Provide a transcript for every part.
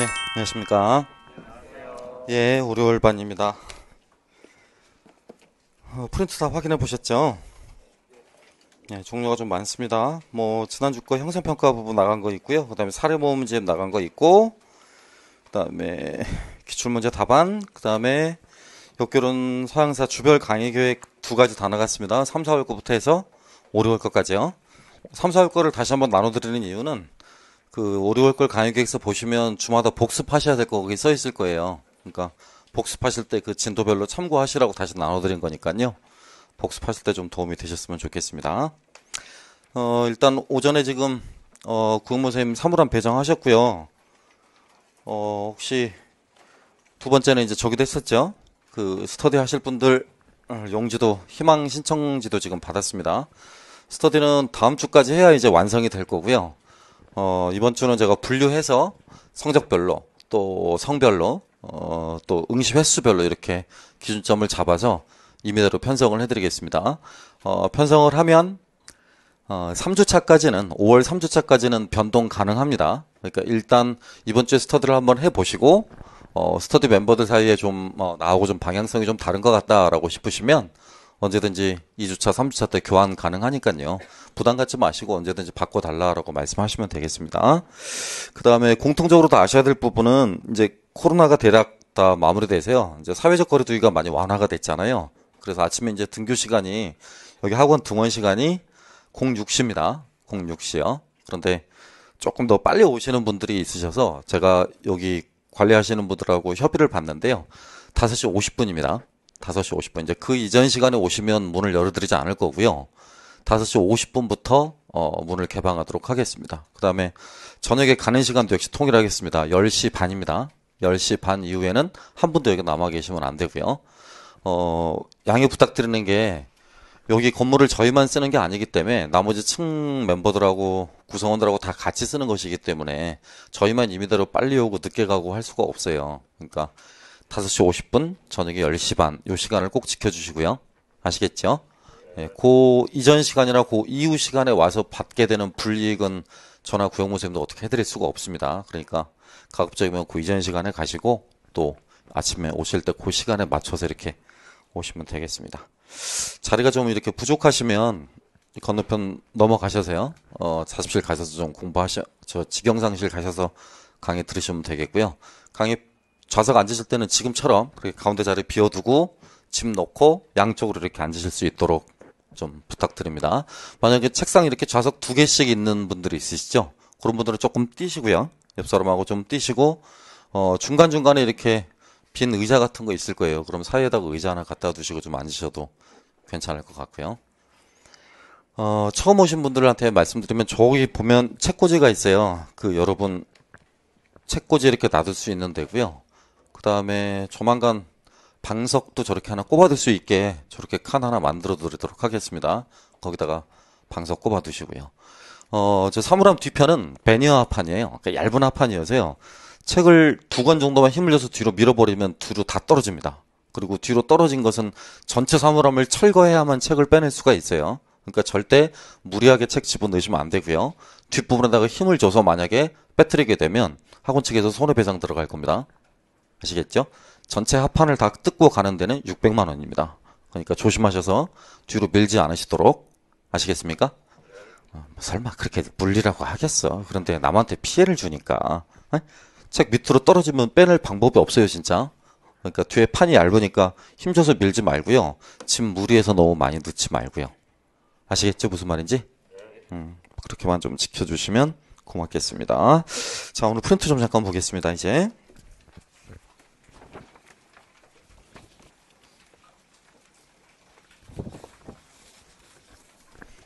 네, 안녕하십니까. 예, 오리올반입니다. 어, 프린트 다 확인해 보셨죠? 예, 종류가 좀 많습니다. 뭐, 지난주 거 형성평가 부분 나간 거 있고요. 그 다음에 사례모음집 나간 거 있고, 그 다음에 기출문제 답안, 그 다음에 역결혼 서양사 주별 강의 계획 두 가지 다 나갔습니다. 3, 4월 거부터 해서 5, 6월 거까지요. 3, 4월 거를 다시 한번 나눠드리는 이유는 그 5, 6월 걸 강의 계획서 보시면 주마다 복습하셔야 될 거 거기 써 있을 거예요. 그러니까 복습하실 때 그 진도별로 참고하시라고 다시 나눠드린 거니까요. 복습하실 때 좀 도움이 되셨으면 좋겠습니다. 어, 일단 오전에 지금 어, 국무선생님 사물함 배정하셨고요. 어, 혹시 두 번째는 이제 저기도 했었죠. 그 스터디 하실 분들 어, 용지도 희망 신청지도 지금 받았습니다. 스터디는 다음 주까지 해야 이제 완성이 될 거고요. 어, 이번 주는 제가 분류해서 성적별로 또 성별로 어, 또 응시 횟수별로 이렇게 기준점을 잡아서 임의대로 편성을 해드리겠습니다. 어, 편성을 하면 어, 3주차까지는 5월 3주차까지는 변동 가능합니다. 그러니까 일단 이번 주에 스터디를 한번 해보시고 어, 스터디 멤버들 사이에 좀 어, 나하고 좀 방향성이 좀 다른 것 같다라고 싶으시면 언제든지 2주차, 3주차 때 교환 가능하니까요. 부담 갖지 마시고 언제든지 바꿔달라라고 말씀하시면 되겠습니다. 그 다음에 공통적으로 다 아셔야 될 부분은 이제 코로나가 대략 다 마무리되세요. 이제 사회적 거리두기가 많이 완화가 됐잖아요. 그래서 아침에 이제 등교 시간이 여기 학원 등원 시간이 06시입니다. 06시요. 그런데 조금 더 빨리 오시는 분들이 있으셔서 제가 여기 관리하시는 분들하고 협의를 봤는데요. 5시 50분입니다. 5시 50분 이제 그 이전 시간에 오시면 문을 열어드리지 않을 거고요. 5시 50분부터 어, 문을 개방하도록 하겠습니다. 그 다음에 저녁에 가는 시간도 역시 통일하겠습니다. 10시 반입니다. 10시 반 이후에는 한 분도 여기 남아 계시면 안 되고요. 어, 양해 부탁드리는 게 여기 건물을 저희만 쓰는 게 아니기 때문에 나머지 층 멤버들하고 구성원들하고 다 같이 쓰는 것이기 때문에 저희만 임의대로 빨리 오고 늦게 가고 할 수가 없어요. 그러니까 5시 50분, 저녁에 10시 반, 요 시간을 꼭 지켜주시고요. 아시겠죠? 예, 그 이전 시간이나 그 이후 시간에 와서 받게 되는 불이익은 전화 구형 모쌤도 어떻게 해드릴 수가 없습니다. 그러니까 가급적이면 그 이전 시간에 가시고 또 아침에 오실 때 그 시간에 맞춰서 이렇게 오시면 되겠습니다. 자리가 좀 이렇게 부족하시면 건너편 넘어가셔서요. 어, 자습실 가셔서 좀 공부하셔, 저 직영상실 가셔서 강의 들으시면 되겠고요. 강의 좌석 앉으실 때는 지금처럼 그렇게 가운데 자리 비워두고 짐 넣고 양쪽으로 이렇게 앉으실 수 있도록 좀 부탁드립니다. 만약에 책상 이렇게 좌석 두 개씩 있는 분들이 있으시죠? 그런 분들은 조금 뛰시고요. 옆 사람하고 좀 뛰시고 어, 중간 중간에 이렇게 빈 의자 같은 거 있을 거예요. 그럼 사이에다가 의자 하나 갖다 두시고 좀 앉으셔도 괜찮을 것 같고요. 어, 처음 오신 분들한테 말씀드리면 저기 보면 책꽂이가 있어요. 그 여러분 책꽂이 이렇게 놔둘 수 있는 데고요. 그다음에 조만간 방석도 저렇게 하나 꼽아둘 수 있게 저렇게 칸 하나 만들어 드리도록 하겠습니다. 거기다가 방석 꼽아 두시고요. 어, 저 사물함 뒤편은 베니어 하판이에요. 그러니까 얇은 하판이어서요. 책을 두 권 정도만 힘을 줘서 뒤로 밀어버리면 뒤로 다 떨어집니다. 그리고 뒤로 떨어진 것은 전체 사물함을 철거해야만 책을 빼낼 수가 있어요. 그러니까 절대 무리하게 책 집어넣으시면 안 되고요. 뒷부분에다가 힘을 줘서 만약에 빼뜨리게 되면 학원 측에서 손해배상 들어갈 겁니다. 아시겠죠? 전체 합판을 다 뜯고 가는 데는 600만 원입니다. 그러니까 조심하셔서 뒤로 밀지 않으시도록 아시겠습니까? 어, 설마 그렇게 물리라고 하겠어. 그런데 남한테 피해를 주니까 에? 책 밑으로 떨어지면 빼낼 방법이 없어요, 진짜. 그러니까 뒤에 판이 얇으니까 힘줘서 밀지 말고요. 짐 무리해서 너무 많이 넣지 말고요. 아시겠죠? 무슨 말인지? 음, 그렇게만 좀 지켜주시면 고맙겠습니다. 자, 오늘 프린트 좀 잠깐 보겠습니다, 이제.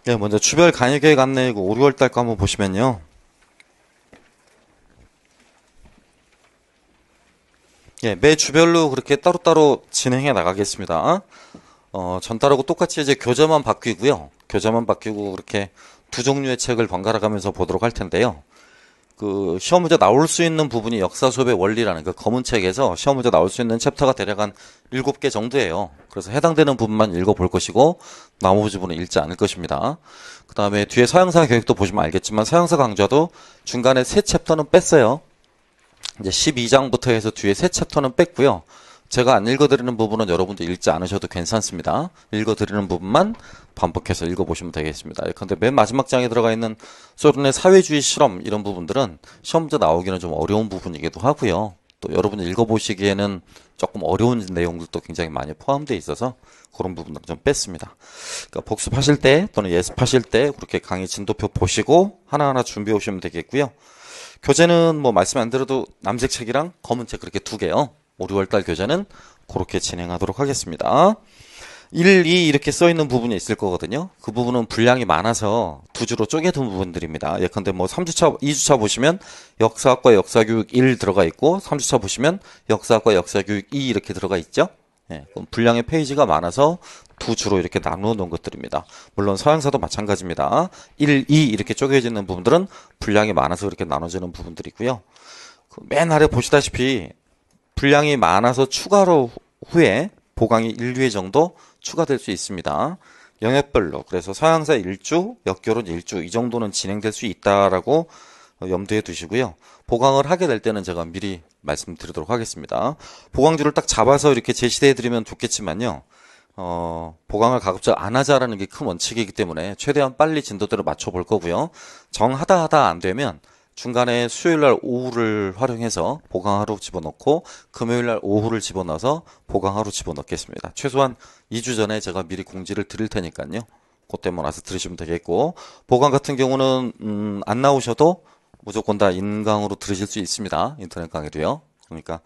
예, 먼저 주별 강의 계획 안내이고 5, 6월 달 거 한번 보시면요. 예, 매 주별로 그렇게 따로따로 진행해 나가겠습니다. 어, 전달하고 똑같이 이제 교재만 바뀌고요. 교재만 바뀌고 그렇게 두 종류의 책을 번갈아 가면서 보도록 할 텐데요. 그 시험 문제 나올 수 있는 부분이 역사 수업의 원리라는 그 검은 책에서 시험 문제 나올 수 있는 챕터가 대략 한 일곱 개 정도예요. 그래서 해당되는 부분만 읽어볼 것이고 나머지 부분은 읽지 않을 것입니다. 그 다음에 뒤에 서양사 교육도 보시면 알겠지만 서양사 강좌도 중간에 세 챕터는 뺐어요. 이제 12장부터 해서 뒤에 세 챕터는 뺐고요. 제가 안 읽어드리는 부분은 여러분들 읽지 않으셔도 괜찮습니다. 읽어드리는 부분만 반복해서 읽어보시면 되겠습니다. 그런데 맨 마지막 장에 들어가 있는 소련의 사회주의 실험 이런 부분들은 시험도 나오기는 좀 어려운 부분이기도 하고요. 또 여러분이 읽어보시기에는 조금 어려운 내용들도 굉장히 많이 포함되어 있어서 그런 부분들은 좀 뺐습니다. 그러니까 복습하실 때 또는 예습하실 때 그렇게 강의 진도표 보시고 하나하나 준비해 오시면 되겠고요. 교재는 뭐 말씀 안 드려도 남색 책이랑 검은 책 그렇게 두 개요. 5, 6월달 교재는 그렇게 진행하도록 하겠습니다. 1, 2 이렇게 써 있는 부분이 있을 거거든요. 그 부분은 분량이 많아서 두 주로 쪼개둔 부분들입니다. 예컨대 뭐 3주차, 2주차 보시면 역사학과 역사교육 1 들어가 있고 3주차 보시면 역사학과 역사교육 2 이렇게 들어가 있죠. 예, 그럼 분량의 페이지가 많아서 두 주로 이렇게 나누어 놓은 것들입니다. 물론 서양사도 마찬가지입니다. 1, 2 이렇게 쪼개지는 부분들은 분량이 많아서 이렇게 나눠지는 부분들이고요. 그 맨 아래 보시다시피 분량이 많아서 추가로 후에 보강이 1회 정도 추가될 수 있습니다. 영역별로 그래서 서양사 1주, 역결혼 1주 이 정도는 진행될 수 있다라고 어, 염두에 두시고요. 보강을 하게 될 때는 제가 미리 말씀드리도록 하겠습니다. 보강주를 딱 잡아서 이렇게 제시해 드리면 좋겠지만요. 어, 보강을 가급적 안 하자라는 게 큰 원칙이기 때문에 최대한 빨리 진도대로 맞춰 볼 거고요. 정하다 하다 안 되면 중간에 수요일 날 오후를 활용해서 보강 하루 집어넣고 금요일 날 오후를 집어넣어서 보강 하루 집어넣겠습니다. 최소한 2주 전에 제가 미리 공지를 드릴 테니까요. 그때 만와서 들으시면 되겠고 보강 같은 경우는 음, 안 나오셔도 무조건 다 인강으로 들으실 수 있습니다. 인터넷 강의도요. 그러니까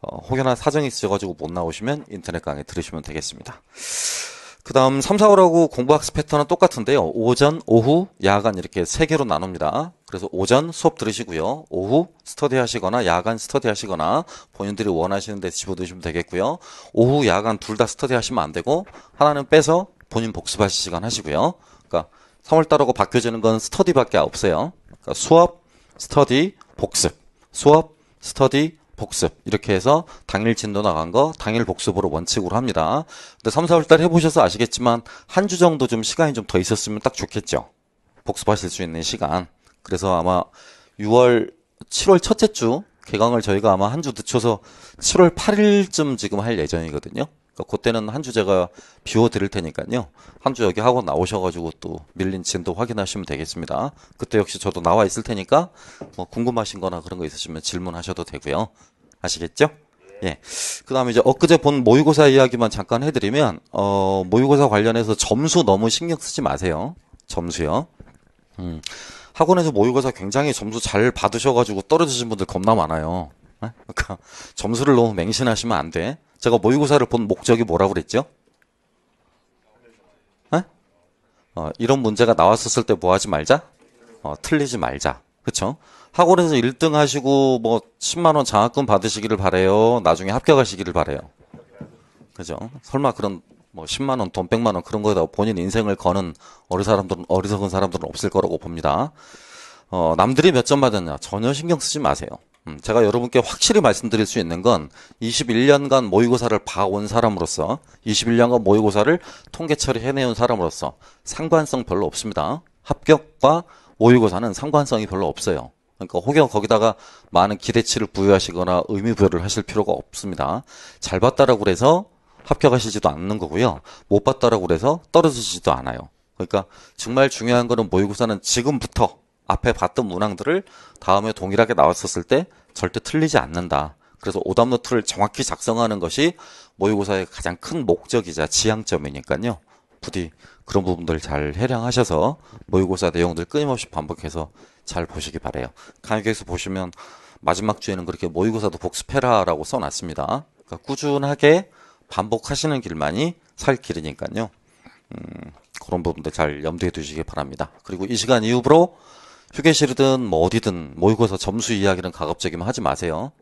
어, 혹여나 사정이 있어가지고 못 나오시면 인터넷 강의 들으시면 되겠습니다. 그 다음 3, 4월하고 공부학습 패턴은 똑같은데요. 오전, 오후, 야간 이렇게 세 개로 나눕니다. 그래서 오전 수업 들으시고요. 오후 스터디 하시거나 야간 스터디 하시거나 본인들이 원하시는 데 집어드시면 되겠고요. 오후, 야간 둘 다 스터디 하시면 안 되고 하나는 빼서 본인 복습하실 시간 하시고요. 그러니까 3월달하고 바뀌어지는 건 스터디밖에 없어요. 그러니까 수업, 스터디, 복습. 수업, 스터디, 복습 이렇게 해서 당일 진도 나간 거 당일 복습으로 원칙으로 합니다. 근데 3, 4월 달 해보셔서 아시겠지만 한 주 정도 좀 시간이 좀 더 있었으면 딱 좋겠죠. 복습하실 수 있는 시간. 그래서 아마 6월 7월 첫째 주 개강을 저희가 아마 한 주 늦춰서 7월 8일쯤 지금 할 예정이거든요. 그러니까 그때는 한 주 제가 비워 드릴 테니까요. 한 주 여기 하고 나오셔가지고 또 밀린 진도 확인하시면 되겠습니다. 그때 역시 저도 나와 있을 테니까 뭐 궁금하신 거나 그런 거 있으시면 질문하셔도 되고요. 아시겠죠? 예. 그 다음에 이제 엊그제 본 모의고사 이야기만 잠깐 해드리면, 어, 모의고사 관련해서 점수 너무 신경 쓰지 마세요. 점수요. 음. 학원에서 모의고사 굉장히 점수 잘 받으셔가지고 떨어지신 분들 겁나 많아요. 네? 그러니까 점수를 너무 맹신하시면 안 돼. 제가 모의고사를 본 목적이 뭐라고 그랬죠? 네? 어, 이런 문제가 나왔었을 때 뭐 하지 말자? 어, 틀리지 말자. 그쵸? 학원에서 1등 하시고 뭐 10만원 장학금 받으시기를 바래요. 나중에 합격하시기를 바래요. 그죠? 설마 그런 뭐 10만 원, 돈 100만 원 그런 거에다 본인 인생을 거는 어리 사람들은 어리석은 사람들은 없을 거라고 봅니다. 어, 남들이 몇 점 받았냐 전혀 신경 쓰지 마세요. 음, 제가 여러분께 확실히 말씀드릴 수 있는 건 21년간 모의고사를 봐온 사람으로서 21년간 모의고사를 통계 처리해내온 사람으로서 상관성 별로 없습니다. 합격과 모의고사는 상관성이 별로 없어요. 그러니까 혹여 거기다가 많은 기대치를 부여하시거나 의미 부여를 하실 필요가 없습니다. 잘 봤다라고 그래서 합격하시지도 않는 거고요. 못 봤다라고 그래서 떨어지지도 않아요. 그러니까 정말 중요한 거는 모의고사는 지금부터 앞에 봤던 문항들을 다음에 동일하게 나왔었을 때 절대 틀리지 않는다. 그래서 오답노트를 정확히 작성하는 것이 모의고사의 가장 큰 목적이자 지향점이니까요. 부디 그런 부분들 잘 해량하셔서 모의고사 내용들 끊임없이 반복해서 잘 보시기 바래요. 강의 계획서 보시면 마지막 주에는 그렇게 모의고사도 복습해라라고 써놨습니다. 그러니까 꾸준하게 반복하시는 길만이 살 길이니까요. 음, 그런 부분들 잘 염두에 두시기 바랍니다. 그리고 이 시간 이후로 휴게실이든 뭐 어디든 모의고사 점수 이야기는 가급적이면 하지 마세요.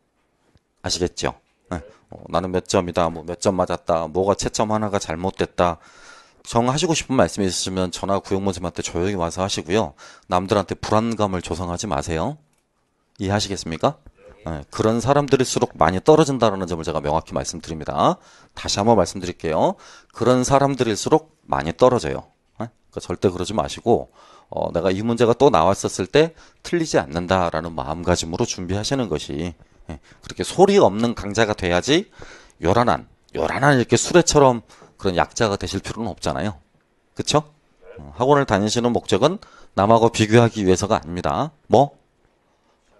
아시겠죠? 네. 어, 나는 몇 점이다, 뭐 몇 점 맞았다, 뭐가 채점 하나가 잘못됐다. 정하시고 싶은 말씀이 있으시면 전화 구형모님한테 조용히 와서 하시고요. 남들한테 불안감을 조성하지 마세요. 이해하시겠습니까? 네. 그런 사람들일수록 많이 떨어진다라는 점을 제가 명확히 말씀드립니다. 다시 한번 말씀드릴게요. 그런 사람들일수록 많이 떨어져요. 네? 그러니까 절대 그러지 마시고 어, 내가 이 문제가 또 나왔었을 때 틀리지 않는다라는 마음가짐으로 준비하시는 것이 예, 그렇게 소리 없는 강자가 돼야지 요란한 요란한 이렇게 수레처럼 그런 약자가 되실 필요는 없잖아요. 그렇죠? 학원을 다니시는 목적은 남하고 비교하기 위해서가 아닙니다. 뭐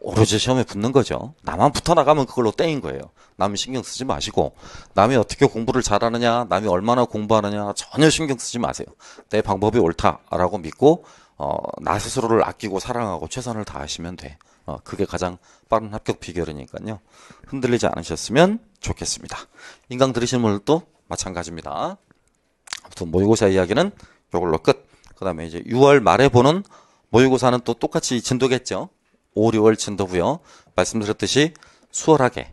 오로지 시험에 붙는 거죠. 나만 붙어 나가면 그걸로 땡인 거예요. 남이 신경 쓰지 마시고 남이 어떻게 공부를 잘하느냐, 남이 얼마나 공부하느냐 전혀 신경 쓰지 마세요. 내 방법이 옳다라고 믿고 어, 나 스스로를 아끼고 사랑하고 최선을 다하시면 돼. 어, 그게 가장 빠른 합격 비결이니까요. 흔들리지 않으셨으면 좋겠습니다. 인강 들으시는 분들도 마찬가지입니다. 아무튼 모의고사 이야기는 이걸로 끝. 그 다음에 이제 6월 말에 보는 모의고사는 또 똑같이 진도겠죠. 5, 6월 진도고요 말씀드렸듯이 수월하게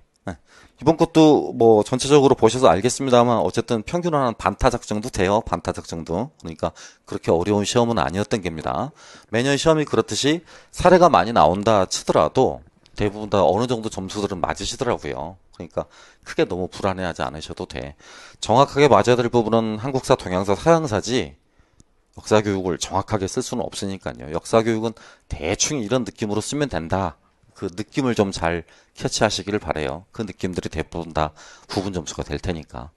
이번 것도 뭐 전체적으로 보셔서 알겠습니다만 어쨌든 평균화는 반타작 정도 돼요. 반타작 정도. 그러니까 그렇게 어려운 시험은 아니었던 겁니다. 매년 시험이 그렇듯이 사례가 많이 나온다 치더라도 대부분 다 어느 정도 점수들은 맞으시더라고요. 그러니까 크게 너무 불안해하지 않으셔도 돼. 정확하게 맞아야 될 부분은 한국사, 동양사, 서양사지 역사 교육을 정확하게 쓸 수는 없으니까요. 역사 교육은 대충 이런 느낌으로 쓰면 된다. 그 느낌을 좀 잘 캐치하시기를 바래요. 그 느낌들이 대부분 다 부분 점수가 될 테니까.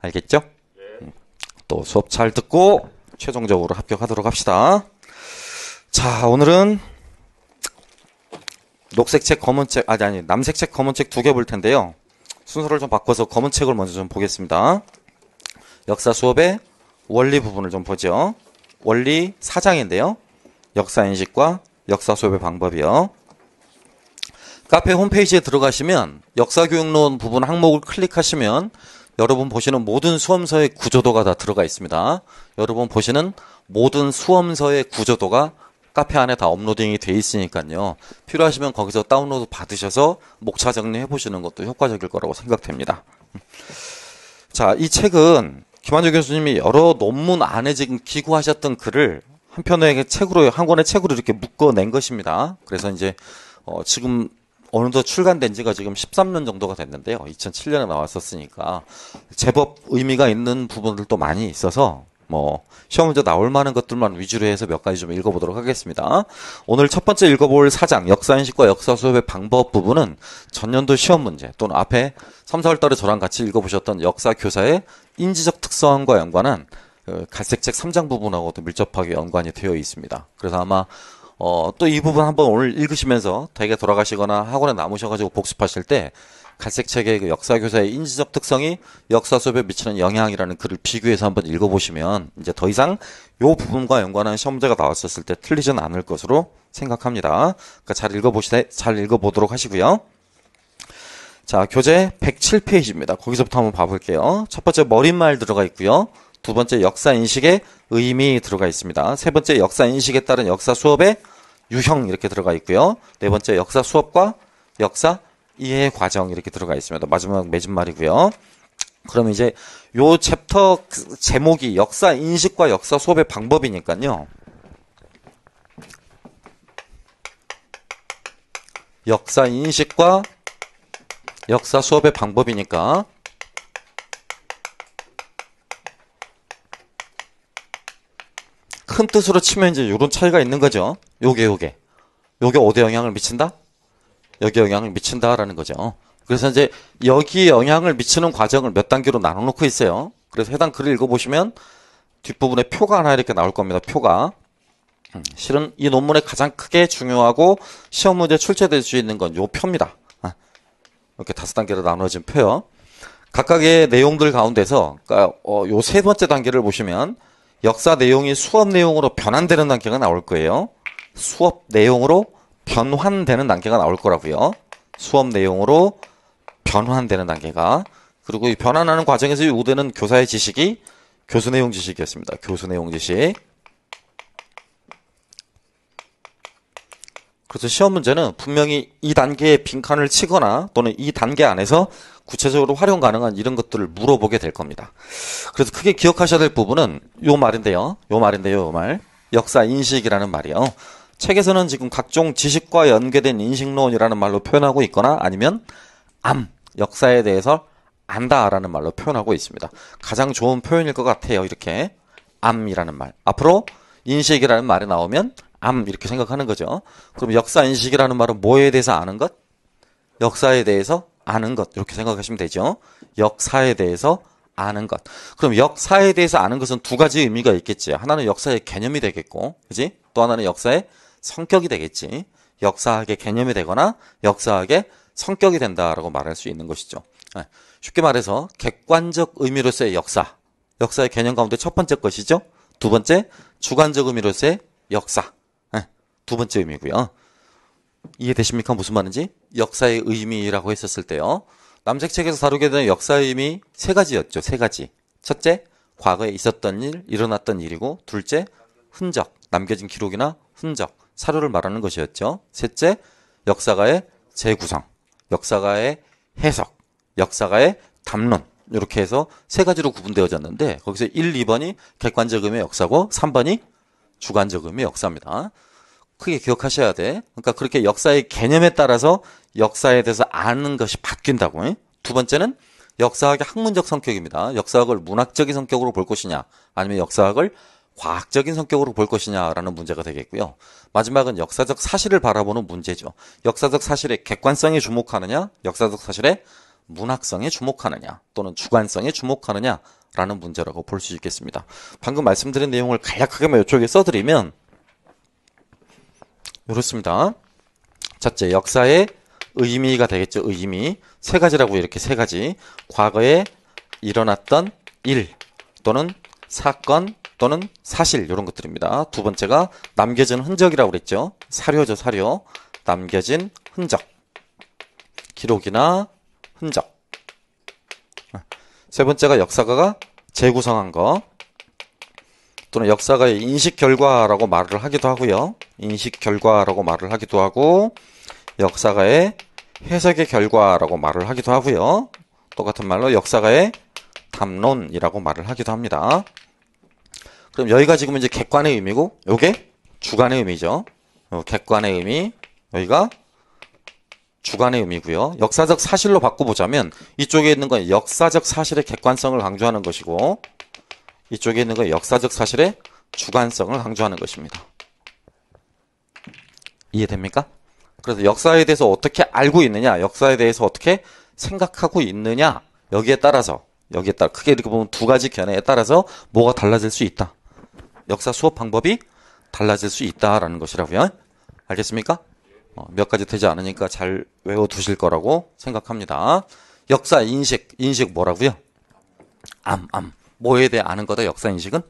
알겠죠? 예. 또 수업 잘 듣고 최종적으로 합격하도록 합시다. 자, 오늘은 녹색 책, 검은 책, 아니, 아니, 남색 책, 검은 책 두 개 볼 텐데요. 순서를 좀 바꿔서 검은 책을 먼저 좀 보겠습니다. 역사 수업의 원리 부분을 좀 보죠. 원리 사장인데요 역사 인식과 역사 수업의 방법이요. 카페 홈페이지에 들어가시면 역사교육론 부분 항목을 클릭하시면 여러분 보시는 모든 수험서의 구조도가 다 들어가 있습니다. 여러분 보시는 모든 수험서의 구조도가 카페 안에 다 업로딩이 돼 있으니까요. 필요하시면 거기서 다운로드 받으셔서 목차 정리해 보시는 것도 효과적일 거라고 생각됩니다. 자, 이 책은 김한주 교수님이 여러 논문 안에 지금 기구하셨던 글을 한 편의 책으로 한 권의 책으로 이렇게 묶어낸 것입니다. 그래서 이제 어, 지금 어느덧 출간된 지가 지금 13년 정도가 됐는데요. 2007년에 나왔었으니까 제법 의미가 있는 부분들도 많이 있어서 뭐 시험 문제 나올 만한 것들만 위주로 해서 몇 가지 좀 읽어보도록 하겠습니다. 오늘 첫 번째 읽어볼 사장 역사인식과 역사 수업의 방법 부분은 전년도 시험 문제 또는 앞에 3, 4월 달에 저랑 같이 읽어보셨던 역사 교사의 인지적 특성과 연관한 그 갈색책 3장 부분하고도 밀접하게 연관이 되어 있습니다. 그래서 아마 어, 또 이 부분 한번 오늘 읽으시면서 댁게 돌아가시거나 학원에 남으셔가지고 복습하실 때 갈색 책의 그 역사 교사의 인지적 특성이 역사 수업에 미치는 영향이라는 글을 비교해서 한번 읽어보시면 이제 더 이상 요 부분과 연관한 시험 문제가 나왔었을 때 틀리진 않을 것으로 생각합니다. 그러니까 잘 읽어보시되 잘 읽어보도록 하시고요. 자 교재 107페이지입니다. 거기서부터 한번 봐볼게요. 첫 번째 머릿말 들어가 있고요. 두 번째 역사 인식의 의미 들어가 있습니다. 세 번째 역사 인식에 따른 역사 수업의 유형 이렇게 들어가 있고요. 네 번째 역사 수업과 역사 이해 과정 이렇게 들어가 있습니다. 마지막 매진말이고요. 그럼 이제 요 챕터 그 제목이 역사 인식과 역사 수업의 방법이니까요. 역사 인식과 역사 수업의 방법이니까 큰 뜻으로 치면 이제 이런 차이가 있는 거죠. 요게 요게 요게 어디 영향을 미친다? 여기 영향을 미친다라는 거죠. 그래서 이제 여기에 영향을 미치는 과정을 몇 단계로 나눠 놓고 있어요. 그래서 해당 글을 읽어보시면 뒷부분에 표가 하나 이렇게 나올 겁니다. 표가. 음, 실은 이 논문에 가장 크게 중요하고 시험 문제 출제될 수 있는 건 요 표입니다. 아, 이렇게 다섯 단계로 나눠진 표요. 각각의 내용들 가운데서 그러니까 어, 요 세 번째 단계를 보시면 역사 내용이 수업 내용으로 변환되는 단계가 나올 거예요. 수업 내용으로 변환되는 단계가 나올 거라고요. 수업 내용으로 변환되는 단계가 그리고 이 변환하는 과정에서 요구되는 교사의 지식이 교수 내용 지식이었습니다. 교수 내용 지식. 그래서 시험 문제는 분명히 이단계에 빈칸을 치거나 또는 이 단계 안에서 구체적으로 활용 가능한 이런 것들을 물어보게 될 겁니다. 그래서 크게 기억하셔야 될 부분은 요 말인데요. 요 말인데요. 요 말. 역사 인식이라는 말이요. 책에서는 지금 각종 지식과 연계된 인식론이라는 말로 표현하고 있거나 아니면 암, 역사에 대해서 안다라는 말로 표현하고 있습니다. 가장 좋은 표현일 것 같아요. 이렇게 암이라는 말. 앞으로 인식이라는 말이 나오면 암 이렇게 생각하는 거죠. 그럼 역사 인식이라는 말은 뭐에 대해서 아는 것? 역사에 대해서 아는 것 이렇게 생각하시면 되죠. 역사에 대해서 아는 것. 그럼 역사에 대해서 아는 것은 두 가지 의미가 있겠지. 하나는 역사의 개념이 되겠고, 그지? 또 하나는 역사의 성격이 되겠지. 역사학의 개념이 되거나 역사학의 성격이 된다라고 말할 수 있는 것이죠. 예. 쉽게 말해서 객관적 의미로서의 역사. 역사의 개념 가운데 첫 번째 것이죠. 두 번째 주관적 의미로서의 역사. 예. 두 번째 의미고요. 이해되십니까? 무슨 말인지? 역사의 의미라고 했었을 때요. 남색 책에서 다루게 되는 역사의 의미 세 가지였죠. 세 가지. 첫째, 과거에 있었던 일, 일어났던 일이고, 둘째, 흔적, 남겨진 기록이나 흔적, 사료를 말하는 것이었죠. 셋째, 역사가의 재구성, 역사가의 해석, 역사가의 담론. 이렇게 해서 세 가지로 구분되어졌는데, 거기서 1, 2번이 객관적 의미의 역사고, 3번이 주관적 의미의 역사입니다. 크게 기억하셔야 돼. 그러니까 그렇게 역사의 개념에 따라서 역사에 대해서 아는 것이 바뀐다고. 두 번째는 역사학의 학문적 성격입니다. 역사학을 문학적인 성격으로 볼 것이냐, 아니면 역사학을 과학적인 성격으로 볼 것이냐라는 문제가 되겠고요. 마지막은 역사적 사실을 바라보는 문제죠. 역사적 사실의 객관성에 주목하느냐, 역사적 사실의 문학성에 주목하느냐, 또는 주관성에 주목하느냐라는 문제라고 볼 수 있겠습니다. 방금 말씀드린 내용을 간략하게만 이쪽에 써드리면 그렇습니다. 첫째, 역사의 의미가 되겠죠. 의미. 세 가지라고 이렇게 세 가지. 과거에 일어났던 일 또는 사건 또는 사실 이런 것들입니다. 두 번째가 남겨진 흔적이라고 그랬죠. 사료죠, 사료. 남겨진 흔적. 기록이나 흔적. 세 번째가 역사가가 재구성한 거. 또는 역사가의 인식 결과라고 말을 하기도 하고요. 인식 결과라고 말을 하기도 하고 역사가의 해석의 결과라고 말을 하기도 하고요. 똑같은 말로 역사가의 담론이라고 말을 하기도 합니다. 그럼 여기가 지금 이제 객관의 의미고 요게 주관의 의미죠. 객관의 의미 여기가 주관의 의미고요. 역사적 사실로 바꿔보자면 이쪽에 있는 건 역사적 사실의 객관성을 강조하는 것이고 이쪽에 있는 건 역사적 사실의 주관성을 강조하는 것입니다. 이해됩니까? 그래서 역사에 대해서 어떻게 알고 있느냐, 역사에 대해서 어떻게 생각하고 있느냐, 여기에 따라서, 여기에 따라, 크게 이렇게 보면 두 가지 견해에 따라서 뭐가 달라질 수 있다. 역사 수업 방법이 달라질 수 있다라는 것이라고요. 알겠습니까? 어, 몇 가지 되지 않으니까 잘 외워두실 거라고 생각합니다. 역사 인식, 인식 뭐라고요? 암, 암. 뭐에 대해 아는 거다 역사 인식은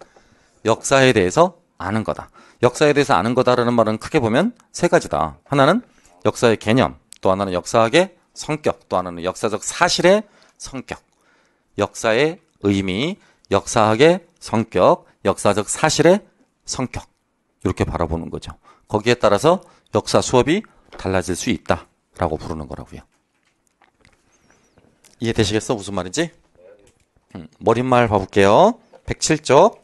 역사에 대해서 아는 거다. 역사에 대해서 아는 거다라는 말은 크게 보면 세 가지다. 하나는 역사의 개념, 또 하나는 역사학의 성격, 또 하나는 역사적 사실의 성격. 역사의 의미, 역사학의 성격, 역사적 사실의 성격. 이렇게 바라보는 거죠. 거기에 따라서 역사 수업이 달라질 수 있다라고 부르는 거라고요. 이해되시겠어? 무슨 말인지? 음, 머릿말 봐볼게요. 107쪽.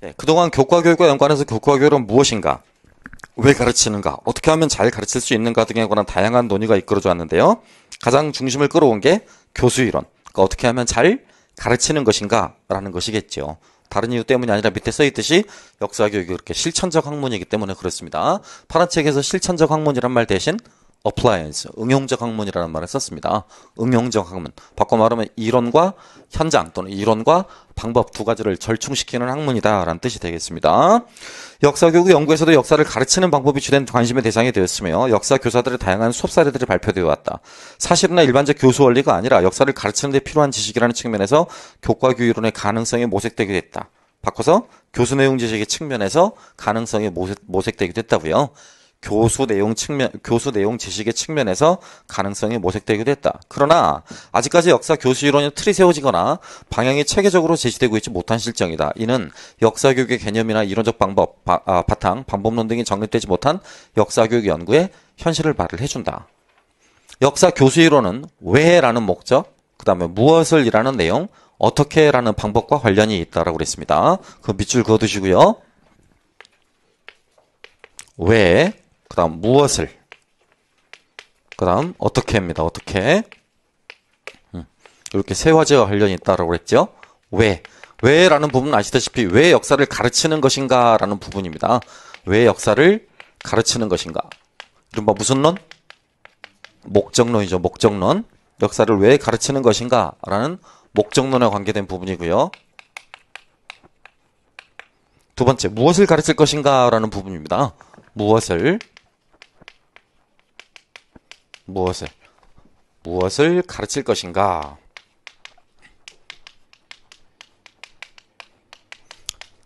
네, 그동안 교과 교육과 연관해서 교과 교육은 무엇인가? 왜 가르치는가? 어떻게 하면 잘 가르칠 수 있는가 등에 관한 다양한 논의가 이끌어져 왔는데요. 가장 중심을 끌어온 게 교수 이론. 그러니까 어떻게 하면 잘 가르치는 것인가라는 것이겠죠. 다른 이유 때문이 아니라 밑에 써 있듯이 역사 교육이 그렇게 실천적 학문이기 때문에 그렇습니다. 파란 책에서 실천적 학문이란 말 대신 appliance, 응용적 학문이라는 말을 썼습니다. 응용적 학문. 바꿔 말하면 이론과 현장 또는 이론과 방법 두 가지를 절충시키는 학문이다라는 뜻이 되겠습니다. 역사교육 연구에서도 역사를 가르치는 방법이 주된 관심의 대상이 되었으며 역사 교사들의 다양한 수업 사례들이 발표되어 왔다. 사실은 일반적 교수 원리가 아니라 역사를 가르치는 데 필요한 지식이라는 측면에서 교과 교육론의 가능성이 모색되게 됐다. 바꿔서 교수 내용 지식의 측면에서 가능성이 모색, 모색되게 됐다고요. 교수 내용 측면, 교수 내용 지식의 측면에서 가능성이 모색되기도 했다. 그러나 아직까지 역사 교수 이론이 틀이 세워지거나 방향이 체계적으로 제시되고 있지 못한 실정이다. 이는 역사 교육의 개념이나 이론적 방법, 바, 아, 바탕, 방법론 등이 정립되지 못한 역사 교육 연구의 현실을 말을 해준다. 역사 교수 이론은 왜라는 목적, 그 다음에 무엇을이라는 내용, 어떻게라는 방법과 관련이 있다라고 그랬습니다. 그 밑줄 그어두시고요. 왜 그다음 무엇을 그다음 어떻게입니다. 어떻게 음, 이렇게 세 화제와 관련이 있다라고 그랬죠. 왜 왜라는 부분 아시다시피 왜 역사를 가르치는 것인가라는 부분입니다. 왜 역사를 가르치는 것인가? 이른바 무슨 론? 목적론이죠. 목적론. 역사를 왜 가르치는 것인가라는 목적론에 관계된 부분이고요. 두 번째, 무엇을 가르칠 것인가라는 부분입니다. 무엇을 무엇을 무엇을 가르칠 것인가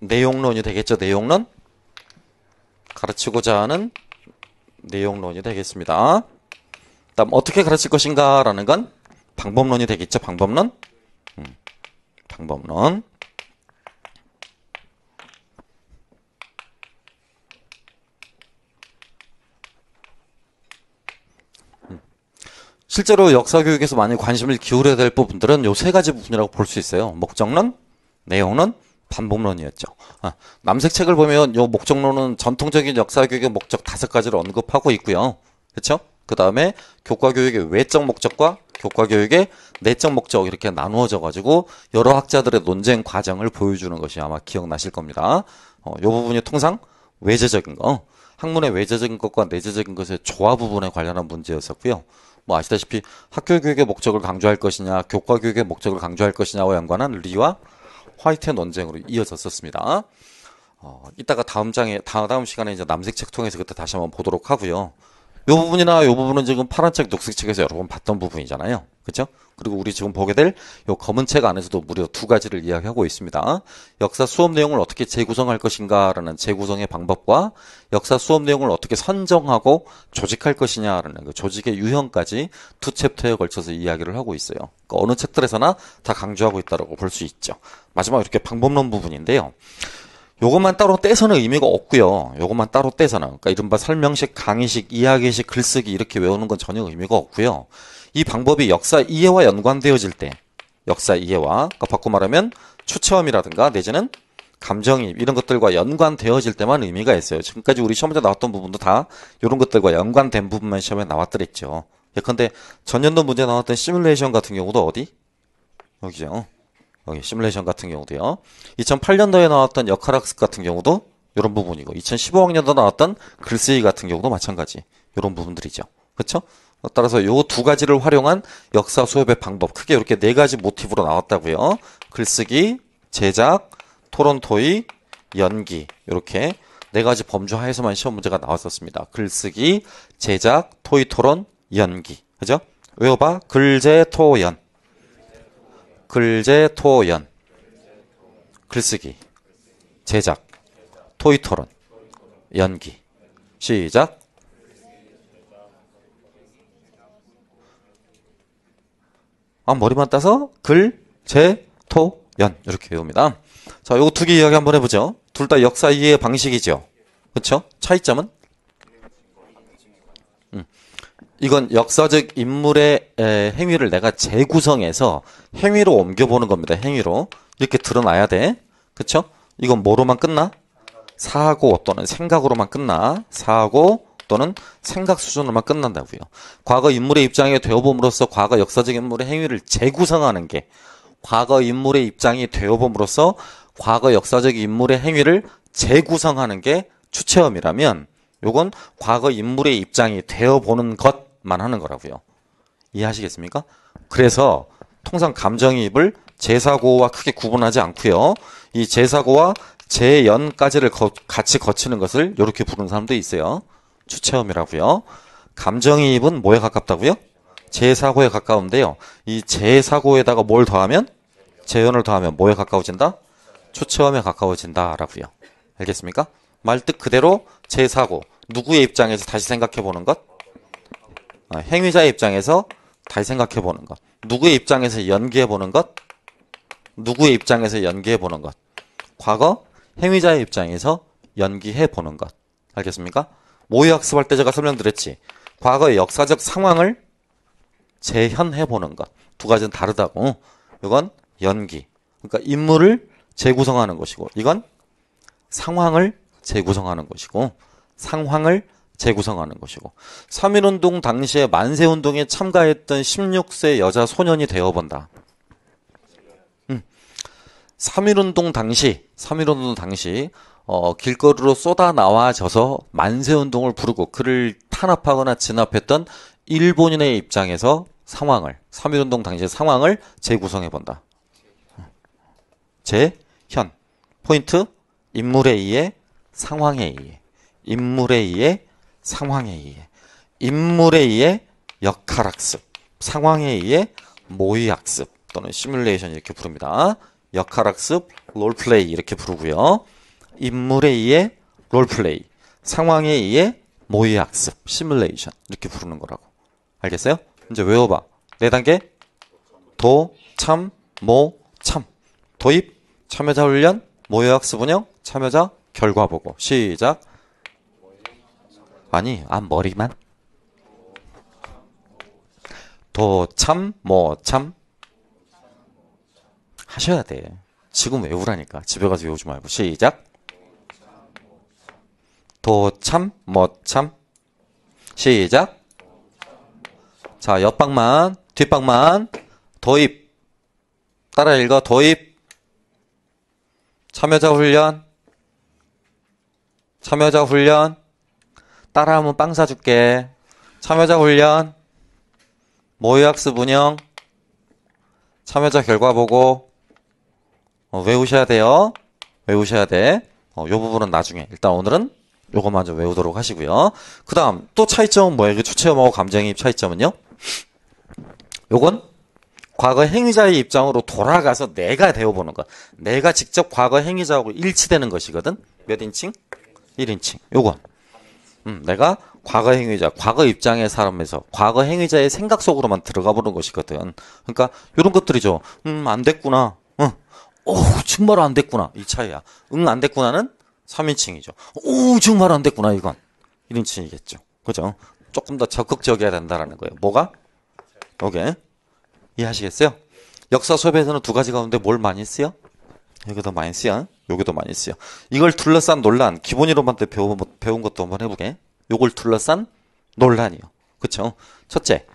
내용론이 되겠죠 내용론 가르치고자 하는 내용론이 되겠습니다 다음 어떻게 가르칠 것인가 라는 건 방법론이 되겠죠 방법론 음, 방법론 실제로 역사 교육에서 많이 관심을 기울여야 될 부분들은 요 세 가지 부분이라고 볼 수 있어요. 목적론, 내용론, 반복론이었죠. 아, 남색 책을 보면 요 목적론은 전통적인 역사 교육의 목적 다섯 가지를 언급하고 있고요. 그렇죠? 그 다음에 교과 교육의 외적 목적과 교과 교육의 내적 목적 이렇게 나누어져 가지고 여러 학자들의 논쟁 과정을 보여주는 것이 아마 기억나실 겁니다. 어, 요 부분이 통상 외제적인 거, 학문의 외제적인 것과 내재적인 것의 조화 부분에 관련한 문제였었고요. 뭐 아시다시피 학교 교육의 목적을 강조할 것이냐 교과 교육의 목적을 강조할 것이냐와 연관한 리와 화이트의 논쟁으로 이어졌었습니다. 어, 이따가 다음 장에 다음 시간에 이제 남색 책 통해서 그때 다시 한번 보도록 하고요. 요 부분이나 요 부분은 지금 파란 책, 녹색 책에서 여러 번 봤던 부분이잖아요. 그렇죠? 그리고 우리 지금 보게 될요 검은 책 안에서도 무려 두 가지를 이야기하고 있습니다. 역사 수업 내용을 어떻게 재구성할 것인가라는 재구성의 방법과 역사 수업 내용을 어떻게 선정하고 조직할 것이냐라는 그 조직의 유형까지 두 챕터에 걸쳐서 이야기를 하고 있어요. 그러니까 어느 책들에서나 다 강조하고 있다고 볼 수 있죠. 마지막 이렇게 방법론 부분인데요. 요것만 따로 떼서는 의미가 없고요. 요것만 따로 떼서는 그러니까 이른바 설명식, 강의식, 이야기식, 글쓰기 이렇게 외우는 건 전혀 의미가 없고요. 이 방법이 역사 이해와 연관되어질 때 역사 이해와 그러니까 바꿔 말하면 추체험이라든가 내지는 감정이 이런 것들과 연관되어질 때만 의미가 있어요. 지금까지 우리 시험에 나왔던 부분도 다 이런 것들과 연관된 부분만 시험에 나왔더랬죠. 예컨대 전년도 문제 나왔던 시뮬레이션 같은 경우도 어디? 여기죠. 여기 어, 예, 시뮬레이션 같은 경우도요. 2008년도에 나왔던 역할학습 같은 경우도 이런 부분이고 2015학년도 나왔던 글쓰기 같은 경우도 마찬가지 이런 부분들이죠. 그렇죠? 따라서 요 두 가지를 활용한 역사 수업의 방법 크게 이렇게 네 가지 모티브로 나왔다고요. 글쓰기, 제작, 토론 토의, 연기 이렇게 네 가지 범주 하에서만 시험 문제가 나왔었습니다. 글쓰기, 제작, 토의 토론, 연기. 그죠? 외워봐. 글제 토연. 글제 토연 글쓰기 제작 토이 토론 연기 시작 아 머리만 따서 글제토연 이렇게 외웁니다. 자, 요거 두 개 이야기 한번 해보죠. 둘 다 역사 이해 방식이죠. 그렇죠? 차이점은 이건 역사적 인물의 행위를 내가 재구성해서 행위로 옮겨보는 겁니다. 행위로. 이렇게 드러나야 돼. 그쵸? 이건 뭐로만 끝나? 사고 또는 생각으로만 끝나. 사고 또는 생각 수준으로만 끝난다고요. 과거 인물의 입장에 되어봄으로써 과거 역사적 인물의 행위를 재구성하는 게 과거 인물의 입장이 되어봄으로써 과거 역사적 인물의 행위를 재구성하는 게 추체험이라면 요건 과거 인물의 입장이 되어보는 것만 하는 거라고요. 이해하시겠습니까? 그래서 통상 감정이입을 재사고와 크게 구분하지 않고요. 이 재사고와 재연까지를 거, 같이 거치는 것을 이렇게 부르는 사람도 있어요. 추체험이라고요. 감정이입은 뭐에 가깝다고요? 재사고에 가까운데요. 이 재사고에다가 뭘 더하면? 재연을 더하면 뭐에 가까워진다? 추체험에 가까워진다라고요. 알겠습니까? 말뜻 그대로 재사고 누구의 입장에서 다시 생각해 보는 것? 아, 행위자의 입장에서 다시 생각해보는 것. 누구의 입장에서 연기해보는 것. 누구의 입장에서 연기해보는 것. 과거 행위자의 입장에서 연기해보는 것. 알겠습니까? 모의학습할 때 제가 설명드렸지. 과거의 역사적 상황을 재현해보는 것. 두 가지는 다르다고. 이건 연기. 그러니까 인물을 재구성하는 것이고 이건 상황을 재구성하는 것이고 상황을 재구성하는 것이고 3.1운동 당시에 만세운동에 참가했던 16세 여자 소년이 되어본다. 3.1운동 음. 당시 3.1운동 당시 어, 길거리로 쏟아 나와져서 만세운동을 부르고 그를 탄압하거나 진압했던 일본인의 입장에서 상황을 3.1운동 당시의 상황을 재구성해본다. 재현 포인트 인물에 의해 상황에 의해 인물에 의해 상황에 의해 인물에 의해 역할학습 상황에 의해 모의학습 또는 시뮬레이션 이렇게 부릅니다. 역할학습, 롤플레이 이렇게 부르고요. 인물에 의해 롤플레이, 상황에 의해 모의학습, 시뮬레이션 이렇게 부르는 거라고. 알겠어요? 이제 외워봐. 네 단계 도, 참, 모, 참 도입, 참여자 훈련, 모의학습 운영, 참여자 결과보고 시작 아니 앞머리만 도 참 뭐 참 하셔야 돼 지금 외우라니까 집에 가서 외우지 말고 시작 도 참 뭐 참 시작 자 옆방만 뒷방만 도입 따라 읽어 도입 참여자 훈련 참여자 훈련 따라하면 빵 사줄게. 참여자 훈련, 모의학습 운영, 참여자 결과 보고, 어, 외우셔야 돼요. 외우셔야 돼. 어, 요 부분은 나중에. 일단 오늘은 요거 먼저 외우도록 하시고요. 그 다음, 또 차이점은 뭐예요? 주체험하고 감정의입 차이점은요? 요건 과거 행위자의 입장으로 돌아가서 내가 되어보는 것. 내가 직접 과거 행위자하고 일치되는 것이거든? 몇 인칭? 1인칭. 요건. 음, 내가 과거 행위자, 과거 입장의 사람에서 과거 행위자의 생각 속으로만 들어가 보는 것이거든. 그러니까 이런 것들이죠. 음, 안 됐구나. 응. 오, 정말 안 됐구나. 이 차이야. 응, 안 됐구나는 3인칭이죠. 오, 정말 안 됐구나, 이건. 1인칭이겠죠. 그죠? 조금 더 적극적이어야 된다라는 거예요. 뭐가? 오케이. 이해하시겠어요? 역사 수업에서는 두 가지 가운데 뭘 많이 쓰요? 여기도 많이 쓰여. 여기도 많이 쓰여. 이걸 둘러싼 논란. 기본 이론만 때 배운, 배운 것도 한번 해보게. 요걸 둘러싼 논란이요. 그쵸? 첫째,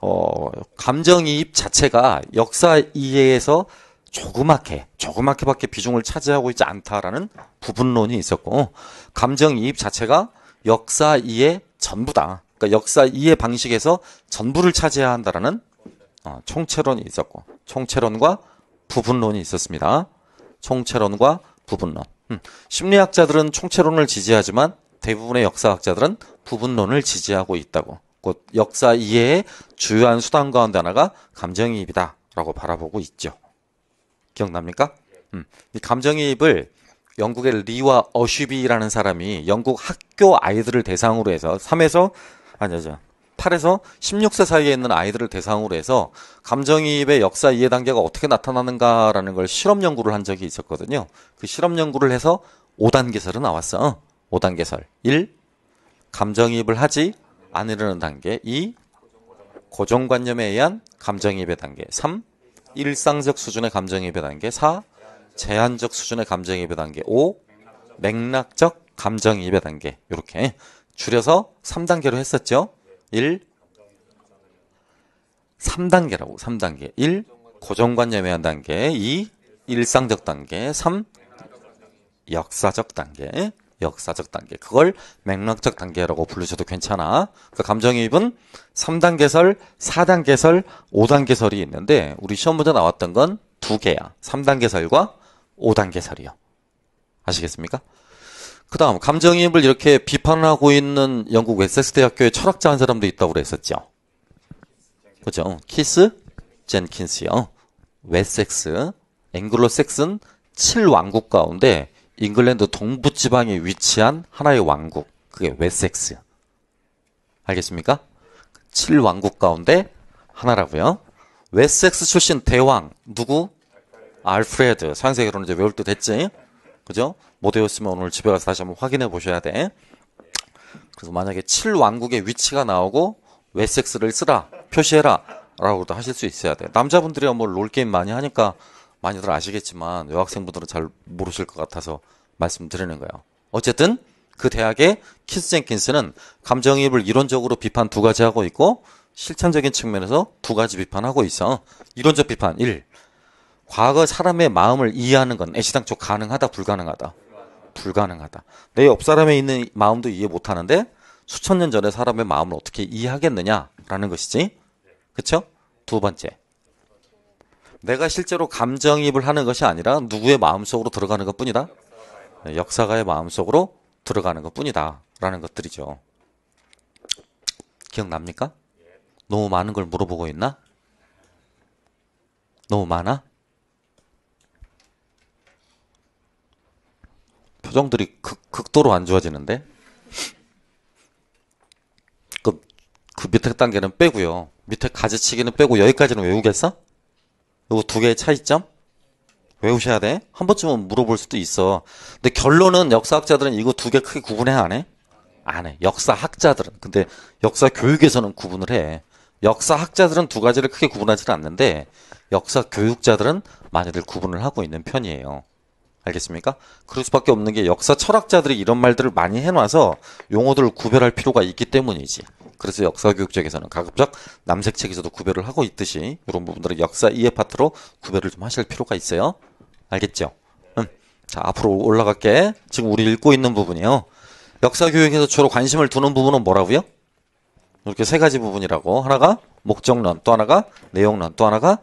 어, 감정이입 자체가 역사 이해에서 조그맣게, 조그맣게밖에 비중을 차지하고 있지 않다라는 부분론이 있었고, 감정이입 자체가 역사 이해 전부다. 그러니까 역사 이해 방식에서 전부를 차지해야 한다라는 어, 총체론이 있었고, 총체론과 부분론이 있었습니다. 총체론과 부분론. 음. 심리학자들은 총체론을 지지하지만 대부분의 역사학자들은 부분론을 지지하고 있다고. 곧 역사 이해의 주요한 수단 가운데 하나가 감정이입이다라고 바라보고 있죠. 기억납니까? 음. 이 감정이입을 영국의 리와 어슈비라는 사람이 영국 학교 아이들을 대상으로 해서 3에서 아니죠. 8에서 16세 사이에 있는 아이들을 대상으로 해서 감정이입의 역사 이해 단계가 어떻게 나타나는가라는 걸 실험 연구를 한 적이 있었거든요. 그 실험 연구를 해서 5단계설은 나왔어. 5단계설. 어, 1. 감정이입을 하지 않으려는 단계. 2. 고정관념에 의한 감정이입의 단계. 3. 일상적 수준의 감정이입의 단계. 4. 제한적 수준의 감정이입의 단계. 5. 맥락적 감정이입의 단계. 이렇게 줄여서 3단계로 했었죠. 1. 3단계라고. 3단계. 1. 고정관념에 한 단계. 2. 일상적 단계. 3. 역사적 단계. 역사적 단계. 그걸 맥락적 단계라고 부르셔도 괜찮아. 그 감정이입은 3단계설, 4단계설, 5단계설이 있는데 우리 시험 문제 나왔던 건 두 개야. 3단계설과 5단계설이요. 아시겠습니까? 그다음 감정이입을 이렇게 비판하고 있는 영국 웨세스 대학교의 철학자 한 사람도 있다고 그랬었죠. 그죠? 키스 젠킨스요. 웨섹스, 앵글로색슨 7왕국 가운데 잉글랜드 동부 지방에 위치한 하나의 왕국. 그게 웨섹스. 알겠습니까? 7왕국 가운데 하나라고요. 웨섹스 출신 대왕 누구? 알프레드. 상세계로는 이제 외울 때 됐지. 그죠? 못 외웠으면 오늘 집에 가서 다시 한번 확인해 보셔야 돼. 그래서 만약에 7왕국의 위치가 나오고 웨섹스를 쓰라 표시해라 라고도 하실 수 있어야 돼. 남자분들이야 뭐 롤게임 많이 하니까 많이들 아시겠지만 여학생분들은 잘 모르실 것 같아서 말씀드리는 거예요. 어쨌든 그 대학의 키스 젠킨스는 감정이입을 이론적으로 비판 두 가지 하고 있고 실천적인 측면에서 두 가지 비판하고 있어. 이론적 비판 1, 과거 사람의 마음을 이해하는 건 애시당초 가능하다 불가능하다 불가능하다 내 옆 사람에 있는 마음도 이해 못하는데 수천 년전에 사람의 마음을 어떻게 이해하겠느냐라는 것이지 그쵸 두 번째 내가 실제로 감정이입을 하는 것이 아니라 누구의 마음속으로 들어가는 것뿐이다 네, 역사가의 마음속으로 들어가는 것뿐이다 라는 것들이죠 기억납니까? 너무 많은 걸 물어보고 있나? 너무 많아? 표정들이 극, 극도로 안 좋아지는데? 그, 그 밑에 단계는 빼고요. 밑에 가지치기는 빼고 여기까지는 외우겠어? 요거 두 개의 차이점? 외우셔야 돼? 한 번쯤은 물어볼 수도 있어. 근데 결론은 역사학자들은 이거 두 개 크게 구분해, 안 해? 안 해. 역사학자들은. 근데 역사 교육에서는 구분을 해. 역사학자들은 두 가지를 크게 구분하지는 않는데, 역사 교육자들은 많이들 구분을 하고 있는 편이에요. 알겠습니까? 그럴 수밖에 없는 게 역사 철학자들이 이런 말들을 많이 해놔서 용어들을 구별할 필요가 있기 때문이지. 그래서 역사 교육 적에서는 가급적 남색 책에서도 구별을 하고 있듯이 이런 부분들을 역사 이해 파트로 구별을 좀 하실 필요가 있어요. 알겠죠? 음. 자 앞으로 올라갈게. 지금 우리 읽고 있는 부분이요. 역사 교육에서 주로 관심을 두는 부분은 뭐라고요? 이렇게 세 가지 부분이라고 하나가 목적론, 또 하나가 내용론, 또 하나가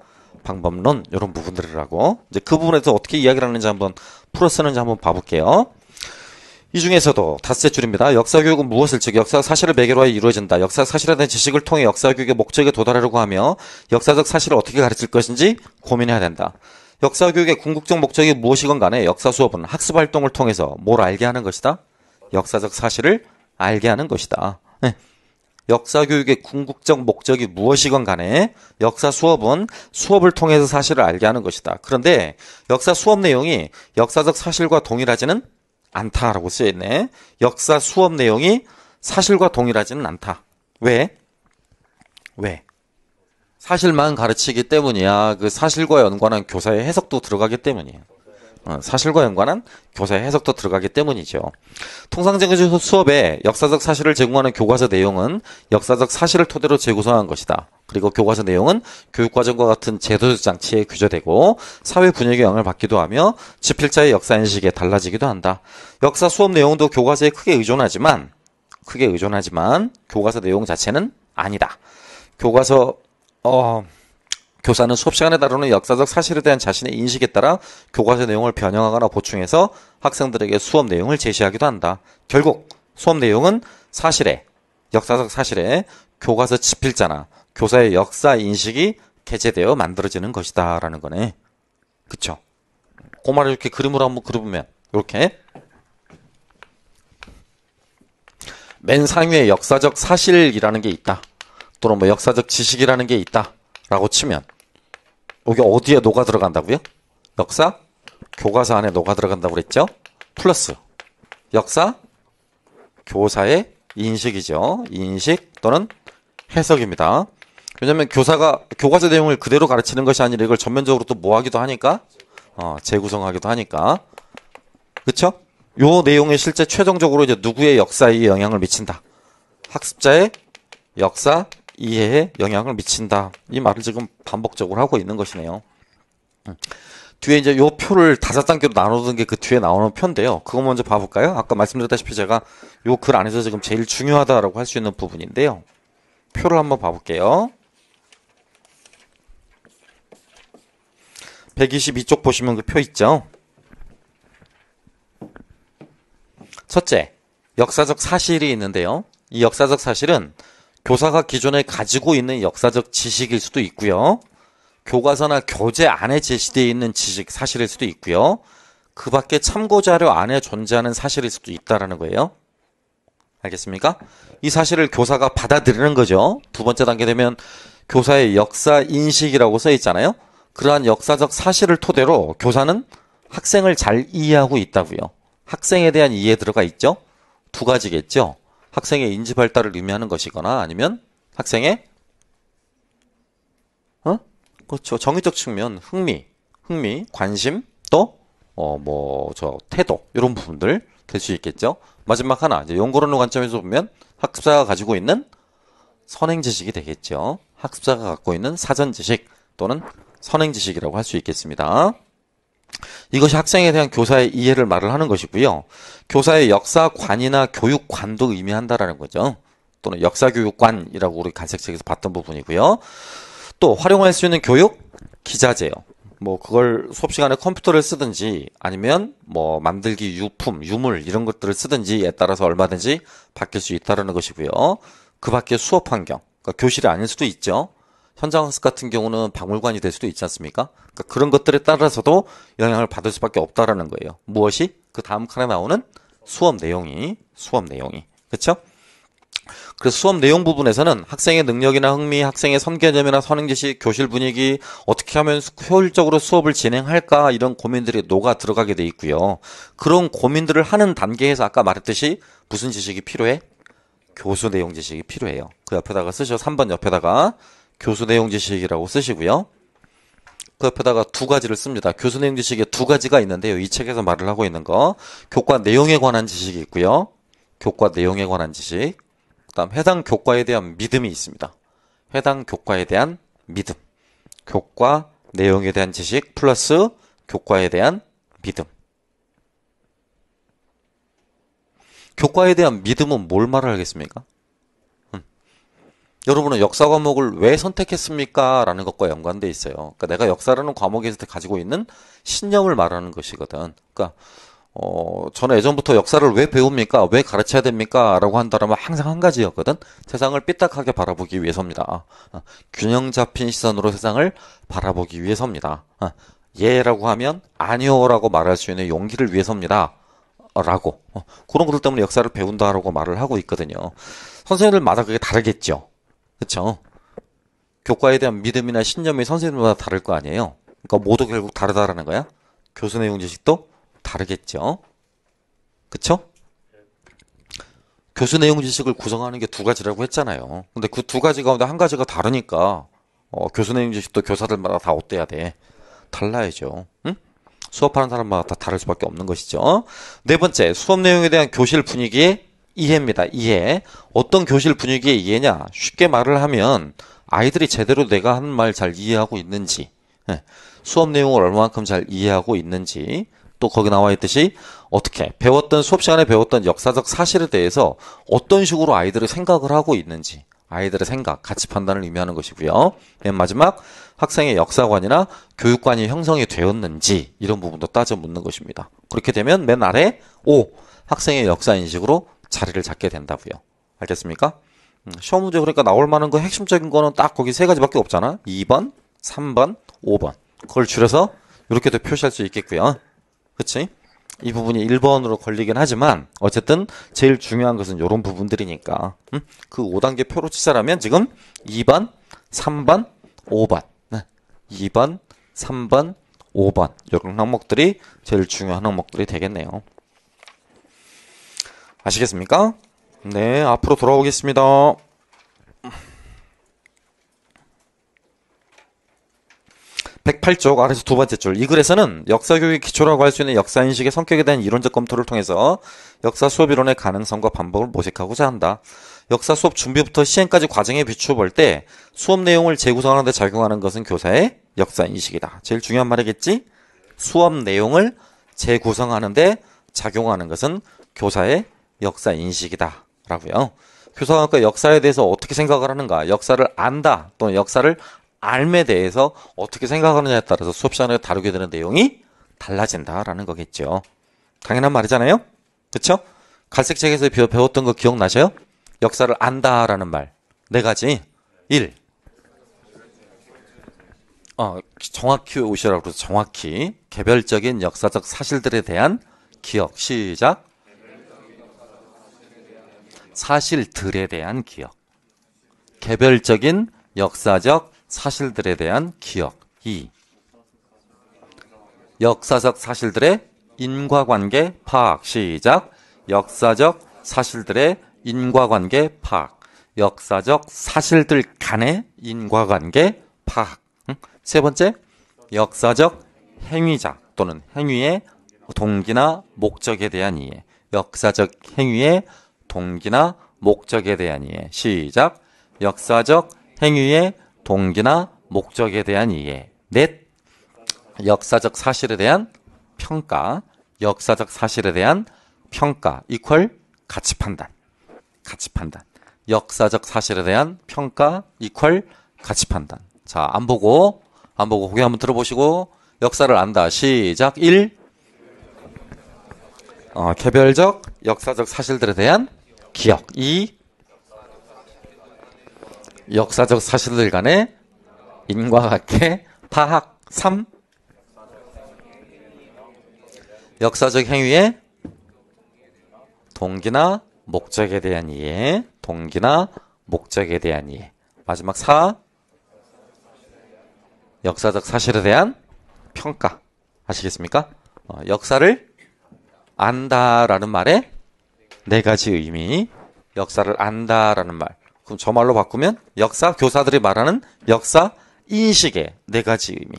방법론 이런 부분들이라고 이제 그 부분에서 어떻게 이야기를 하는지 한번 풀어 쓰는지 한번 봐볼게요. 이 중에서도 다섯째 줄입니다. 역사교육은 무엇을 즉 역사 사실을 매개로 해 이루어진다. 역사 사실에 대한 지식을 통해 역사교육의 목적에 도달하려고 하며 역사적 사실을 어떻게 가르칠 것인지 고민해야 된다. 역사교육의 궁극적 목적이 무엇이건 간에 역사 수업은 학습 활동을 통해서 뭘 알게 하는 것이다. 역사적 사실을 알게 하는 것이다. 네. 역사 교육의 궁극적 목적이 무엇이건 간에 역사 수업은 수업을 통해서 사실을 알게 하는 것이다. 그런데 역사 수업 내용이 역사적 사실과 동일하지는 않다라고 쓰여 있네. 역사 수업 내용이 사실과 동일하지는 않다. 왜? 왜? 사실만 가르치기 때문이야. 그 사실과 연관한 교사의 해석도 들어가기 때문이에요. 어, 사실과 연관한 교사 해석도 들어가기 때문이죠. 통상적인 수업에 역사적 사실을 제공하는 교과서 내용은 역사적 사실을 토대로 재구성한 것이다. 그리고 교과서 내용은 교육과정과 같은 제도적 장치에 규제되고 사회 분위기 영향을 받기도 하며 집필자의 역사 인식에 달라지기도 한다. 역사 수업 내용도 교과서에 크게 의존하지만 크게 의존하지만 교과서 내용 자체는 아니다. 교과서 어 교사는 수업 시간에 다루는 역사적 사실에 대한 자신의 인식에 따라 교과서 내용을 변형하거나 보충해서 학생들에게 수업 내용을 제시하기도 한다. 결국 수업 내용은 사실에 역사적 사실에 교과서 집필자나 교사의 역사 인식이 개재되어 만들어지는 것이다라는 거네. 그쵸? 고마를 이렇게 그림으로 한번 그려보면 이렇게 맨 상위에 역사적 사실이라는 게 있다. 또는 뭐 역사적 지식이라는 게 있다. 라고 치면 여기 어디에 녹아 들어간다고요? 역사 교과서 안에 녹아 들어간다고 그랬죠? 플러스 역사 교사의 인식이죠. 인식 또는 해석입니다. 왜냐면 교사가 교과서 내용을 그대로 가르치는 것이 아니라 이걸 전면적으로 또 뭐하기도 하니까 어, 재구성하기도 하니까 그쵸요 내용이 실제 최종적으로 이제 누구의 역사에 영향을 미친다. 학습자의 역사 이해에 영향을 미친다. 이 말을 지금 반복적으로 하고 있는 것이네요. 음. 뒤에 이제 요 표를 다섯 단계로 나누는 게 그 뒤에 나오는 표인데요. 그거 먼저 봐볼까요? 아까 말씀드렸다시피 제가 요 글 안에서 지금 제일 중요하다라고 할 수 있는 부분인데요. 표를 한번 봐볼게요. 122쪽 보시면 그 표 있죠? 첫째, 역사적 사실이 있는데요. 이 역사적 사실은 교사가 기존에 가지고 있는 역사적 지식일 수도 있고요. 교과서나 교재 안에 제시되어 있는 지식 사실일 수도 있고요. 그 밖에 참고 자료 안에 존재하는 사실일 수도 있다라는 거예요. 알겠습니까? 이 사실을 교사가 받아들이는 거죠. 두 번째 단계 되면 교사의 역사 인식이라고 써 있잖아요. 그러한 역사적 사실을 토대로 교사는 학생을 잘 이해하고 있다고요. 학생에 대한 이해 들어가 있죠. 두 가지겠죠. 학생의 인지 발달을 의미하는 것이거나 아니면 학생의 어? 그렇죠. 정의적 측면 흥미, 흥미, 관심, 또 어 뭐 저 태도 이런 부분들 될 수 있겠죠. 마지막 하나 이제 연구론의 관점에서 보면 학습자가 가지고 있는 선행 지식이 되겠죠. 학습자가 갖고 있는 사전 지식 또는 선행 지식이라고 할 수 있겠습니다. 이것이 학생에 대한 교사의 이해를 말을 하는 것이고요. 교사의 역사관이나 교육관도 의미한다라는 거죠. 또는 역사교육관이라고 우리 간색책에서 봤던 부분이고요. 또 활용할 수 있는 교육 기자재요. 뭐 그걸 수업 시간에 컴퓨터를 쓰든지 아니면 뭐 만들기 유품, 유물 이런 것들을 쓰든지에 따라서 얼마든지 바뀔 수 있다라는 것이고요. 그 밖에 수업 환경, 그러니까 교실이 아닐 수도 있죠. 현장 학습 같은 경우는 박물관이 될 수도 있지 않습니까? 그러니까 그런 것들에 따라서도 영향을 받을 수밖에 없다라는 거예요. 무엇이? 그 다음 칸에 나오는 수업 내용이 수업 내용이 그쵸 그래서 수업 내용 부분에서는 학생의 능력이나 흥미, 학생의 선개념이나 선행지시, 교실 분위기 어떻게 하면 효율적으로 수업을 진행할까 이런 고민들이 녹아 들어가게 돼 있고요. 그런 고민들을 하는 단계에서 아까 말했듯이 무슨 지식이 필요해? 교수 내용 지식이 필요해요. 그 옆에다가 쓰셔 3번 옆에다가 교수 내용 지식이라고 쓰시고요. 그 옆에다가 두 가지를 씁니다. 교수 내용 지식에 두 가지가 있는데요. 이 책에서 말을 하고 있는 거. 교과 내용에 관한 지식이 있고요. 교과 내용에 관한 지식. 그 다음 해당 교과에 대한 믿음이 있습니다. 해당 교과에 대한 믿음. 교과 내용에 대한 지식 플러스 교과에 대한 믿음. 교과에 대한 믿음은 뭘 말을 하겠습니까? 여러분은 역사 과목을 왜 선택했습니까? 라는 것과 연관돼 있어요. 그러니까 내가 역사라는 과목에 서 가지고 있는 신념을 말하는 것이거든. 그러니까 어, 저는 예전부터 역사를 왜 배웁니까? 왜 가르쳐야 됩니까? 라고 한다면 항상 한 가지였거든. 세상을 삐딱하게 바라보기 위해서입니다. 아, 균형 잡힌 시선으로 세상을 바라보기 위해서입니다. 아, 어, 예라고 하면 아니요라고 말할 수 있는 용기를 위해서입니다. 어, 라고 어, 그런 것들 때문에 역사를 배운다라고 말을 하고 있거든요. 선생님들마다 그게 다르겠죠. 그쵸? 교과에 대한 믿음이나 신념이 선생님마다 다를 거 아니에요? 그러니까 모두 결국 다르다라는 거야? 교수 내용 지식도 다르겠죠? 그쵸? 교수 내용 지식을 구성하는 게 두 가지라고 했잖아요. 근데 그 두 가지 가운데 한 가지가 다르니까 어, 교수 내용 지식도 교사들마다 다 어때야 돼? 달라야죠. 응? 수업하는 사람마다 다 다를 수밖에 없는 것이죠. 네 번째, 수업 내용에 대한 교실 분위기 이해입니다. 이해. 어떤 교실 분위기의 이해냐? 쉽게 말을 하면 아이들이 제대로 내가 하는 말잘 이해하고 있는지 예, 수업 내용을 얼마만큼 잘 이해하고 있는지 또 거기 나와 있듯이 어떻게 배웠던 수업 시간에 배웠던 역사적 사실에 대해서 어떤 식으로 아이들이 생각을 하고 있는지 아이들의 생각, 가치 판단을 의미하는 것이고요. 맨 마지막 학생의 역사관이나 교육관이 형성이 되었는지 이런 부분도 따져 묻는 것입니다. 그렇게 되면 맨 아래 5 학생의 역사 인식으로 자리를 잡게 된다고요. 알겠습니까? 음, 시험 문제 그러니까 나올 만한 거 핵심적인 거는 딱 거기 세 가지밖에 없잖아. 2번, 3번, 5번. 그걸 줄여서 이렇게도 표시할 수 있겠고요. 그치? 이 부분이 1번으로 걸리긴 하지만 어쨌든 제일 중요한 것은 이런 부분들이니까 음? 그 5단계 표로 치자라면 지금 2번, 3번, 5번 네. 2번, 3번, 5번 이런 항목들이 제일 중요한 항목들이 되겠네요. 아시겠습니까? 네, 앞으로 돌아오겠습니다. 1 0 8쪽 아래서 두 번째 줄. 이 글에서는 역사교육의 기초라고 할 수 있는 역사인식의 성격에 대한 이론적 검토를 통해서 역사 수업 이론의 가능성과 방법을 모색하고자 한다. 역사 수업 준비부터 시행까지 과정에 비추어 볼 때 수업 내용을 재구성하는 데 작용하는 것은 교사의 역사인식이다. 제일 중요한 말이겠지? 수업 내용을 재구성하는 데 작용하는 것은 교사의 역사 인식이다. 라고요. 교사학과 역사에 대해서 어떻게 생각을 하는가, 역사를 안다 또는 역사를 알에 대해서 어떻게 생각하느냐에 따라서 수업 시간에 다루게 되는 내용이 달라진다라는 거겠죠. 당연한 말이잖아요. 그렇죠? 갈색 책에서 배웠던 거 기억나세요? 역사를 안다라는 말. 네 가지. 1. 어, 정확히 오시라고 해서 정확히 개별적인 역사적 사실들에 대한 기억 시작. 사실들에 대한 기억. 개별적인 역사적 사실들에 대한 기억. 2. 역사적 사실들의 인과관계 파악. 시작. 역사적 사실들의 인과관계 파악. 역사적 사실들 간의 인과관계 파악. 세 번째, 역사적 행위자 또는 행위의 동기나 목적에 대한 이해. 역사적 행위의 동기나 목적에 대한 이해. 시작. 역사적 행위의 동기나 목적에 대한 이해. 넷. 역사적 사실에 대한 평가. 역사적 사실에 대한 평가. 이퀄 가치 판단. 가치 판단. 역사적 사실에 대한 평가. 이퀄 가치 판단. 자, 안 보고 안 보고 고개 한번 들어보시고 역사를 안다. 시작. 1. 어, 개별적 역사적 사실들에 대한 기억. 이 역사적 사실들 간의 인과관계 파악. 3 역사적 행위의 동기나 목적에 대한 이해, 동기나 목적에 대한 이해. 마지막 4 역사적 사실에 대한 평가. 아시겠습니까? 어, 역사를 안다라는 말에 네 가지 의미 역사를 안다라는 말. 그럼 저 말로 바꾸면 역사 교사들이 말하는 역사 인식의 네 가지 의미.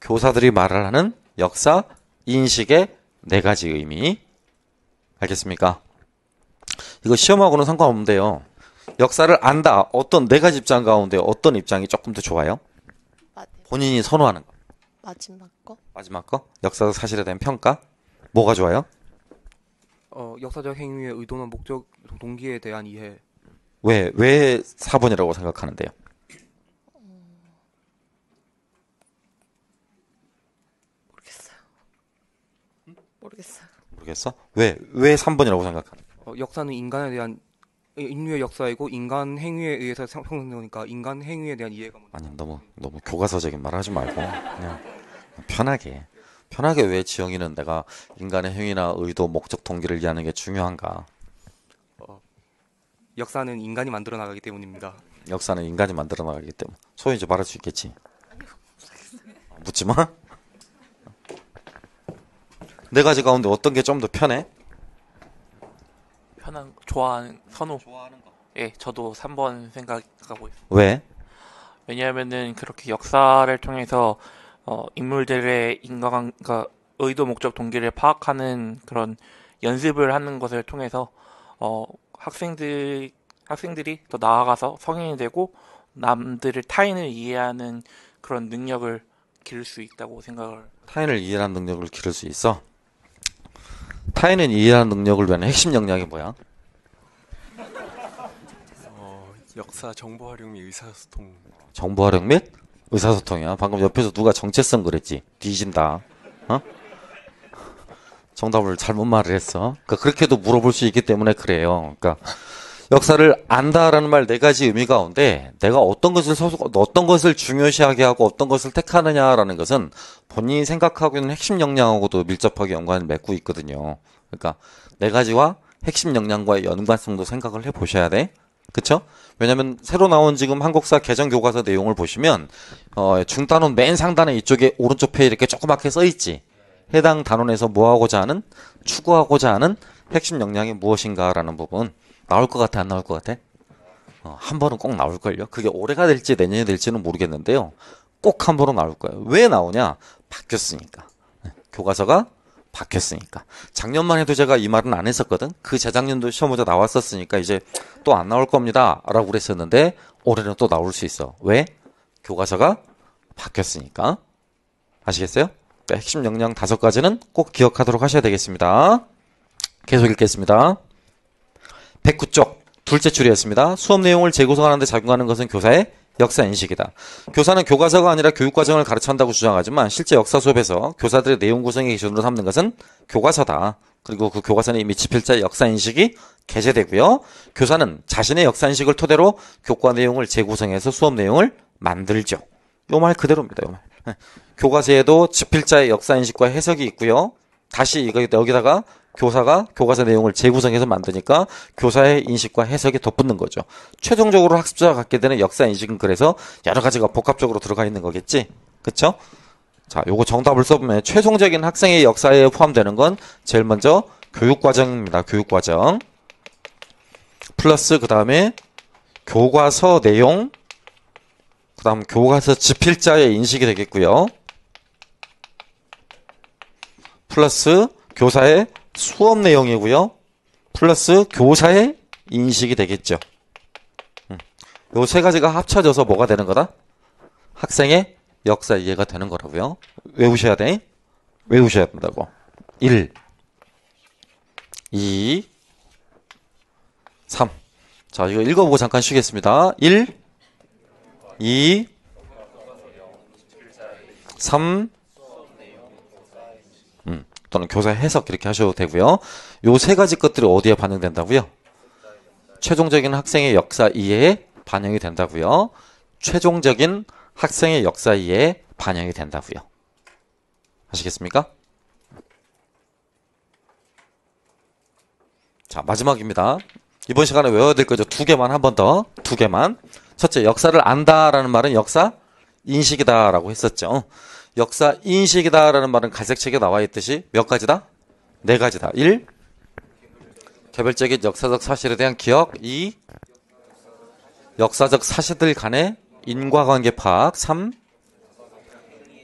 교사들이 말을 하는 역사 인식의 네 가지 의미. 알겠습니까? 이거 시험하고는 상관없는데요. 역사를 안다. 어떤 네 가지 입장 가운데 어떤 입장이 조금 더 좋아요? 본인이 선호하는 거. 마지막 거? 마지막 거? 역사 사실에 대한 평가? 뭐가 좋아요? 어, 역사적 행위의 의도나 목적, 동기에 대한 이해. 왜, 왜 4번이라고 생각하는데요? 모르겠어 왜, 왜 3번이라고 생각하는 어, 역사는 인간에 대한 인류의 역사이고 인간 행위에 의해서 형성되니까 인간 행위에 대한 이해가 아니 너무 너무 교과서적인 말 하지 말고 그냥 편하게 편하게 왜 지영이는 내가 인간의 행위나 의도, 목적, 동기를 이해하는 게 중요한가? 어, 역사는 인간이 만들어 나가기 때문입니다. 역사는 인간이 만들어 나가기 때문. 소위 이제 말할 수 있겠지. 아, 묻지 마. 네 가지 가운데 어떤 게 좀 더 편해? 편한 좋아하는 선호. 좋아하는 거. 예, 저도 3번 생각하고 있어요. 왜? 왜냐하면은 그렇게 역사를 통해서 어, 인물들의 인과관, 그러니까 의도, 목적, 동기를 파악하는 그런 연습을 하는 것을 통해서 어, 학생들 학생들이 더 나아가서 성인이 되고 남들을 타인을 이해하는 그런 능력을 기를 수 있다고 생각을 타인을 이해하는 능력을 기를 수 있어. 타인은 이해하는 능력을 위한 핵심 역량이 뭐야? 어, 역사 정보 활용 및 의사소통. 정보 활용 및 의사소통이야. 방금 옆에서 누가 정체성 그랬지. 뒤진다. 어? 정답을 잘못 말을 했어. 그러니까 그렇게도 물어볼 수 있기 때문에 그래요. 그러니까 역사를 안다라는 말 네 가지 의미가 운데 내가 어떤 것을 소속, 어떤 것을 중요시하게 하고 어떤 것을 택하느냐라는 것은 본인이 생각하고 있는 핵심 역량하고도 밀접하게 연관을 맺고 있거든요. 그러니까 네 가지와 핵심 역량과의 연관성도 생각을 해 보셔야 돼. 그렇죠? 왜냐하면 새로 나온 지금 한국사 개정 교과서 내용을 보시면 어, 중단원 맨 상단에 이쪽에 오른쪽 페이지 이렇게 조그맣게 써 있지. 해당 단원에서 뭐 하고자 하는 추구하고자 하는 핵심 역량이 무엇인가라는 부분 나올 것 같아 안 나올 것 같아? 어, 한 번은 꼭 나올걸요. 그게 올해가 될지 내년이 될지는 모르겠는데요. 꼭 한 번은 나올 거예요. 왜 나오냐? 바뀌었으니까. 네, 교과서가 바뀌었으니까 작년만 해도 제가 이 말은 안 했었거든. 그 재작년도 시험문제 나왔었으니까 이제 또 안 나올 겁니다라고 그랬었는데 올해는 또 나올 수 있어. 왜? 교과서가 바뀌었으니까. 아시겠어요? 네, 핵심 역량 다섯 가지는 꼭 기억하도록 하셔야 되겠습니다. 계속 읽겠습니다. 109쪽 둘째 줄이었습니다. 수업 내용을 재구성하는데 작용하는 것은 교사의 역사 인식이다. 교사는 교과서가 아니라 교육과정을 가르쳐한다고 주장하지만 실제 역사 수업에서 교사들의 내용 구성의 기준으로 삼는 것은 교과서다. 그리고 그 교과서는 이미 집필자의 역사 인식이 개재되고요 교사는 자신의 역사 인식을 토대로 교과 내용을 재구성해서 수업 내용을 만들죠. 요 말 그대로입니다. 요 말. 네. 교과서에도 집필자의 역사 인식과 해석이 있고요. 다시 여기다가 교사가 교과서 내용을 재구성해서 만드니까 교사의 인식과 해석이 덧붙는 거죠. 최종적으로 학습자가 갖게 되는 역사 인식은 그래서 여러 가지가 복합적으로 들어가 있는 거겠지. 그쵸? 자, 요거 정답을 써보면 최종적인 학생의 역사에 포함되는 건 제일 먼저 교육과정입니다. 교육과정. 플러스 그 다음에 교과서 내용, 그 다음 교과서 집필자의 인식이 되겠고요. 플러스 교사의 수업 내용이고요. 플러스 교사의 인식이 되겠죠. 음. 요세 가지가 합쳐져서 뭐가 되는 거다? 학생의 역사 이해가 되는 거라고요. 외우셔야 돼. 외우셔야 된다고. 1 2 3 자, 이거 읽어보고 잠깐 쉬겠습니다. 1 2 3 또는 교사 해석 이렇게 하셔도 되고요. 요 세 가지 것들이 어디에 반영된다고요? 최종적인 학생의 역사 이해에 반영이 된다고요. 최종적인 학생의 역사 이해에 반영이 된다고요. 아시겠습니까? 자, 마지막입니다. 이번 시간에 외워야 될 거죠. 두 개만 한 번 더. 두 개만. 첫째, 역사를 안다라는 말은 역사 인식이다라고 했었죠. 역사 인식이다라는 말은 갈색책에 나와 있듯이 몇 가지다? 네 가지다. 1. 개별적인 역사적 사실에 대한 기억. 2. 역사적 사실들 간의 인과관계 파악. 3.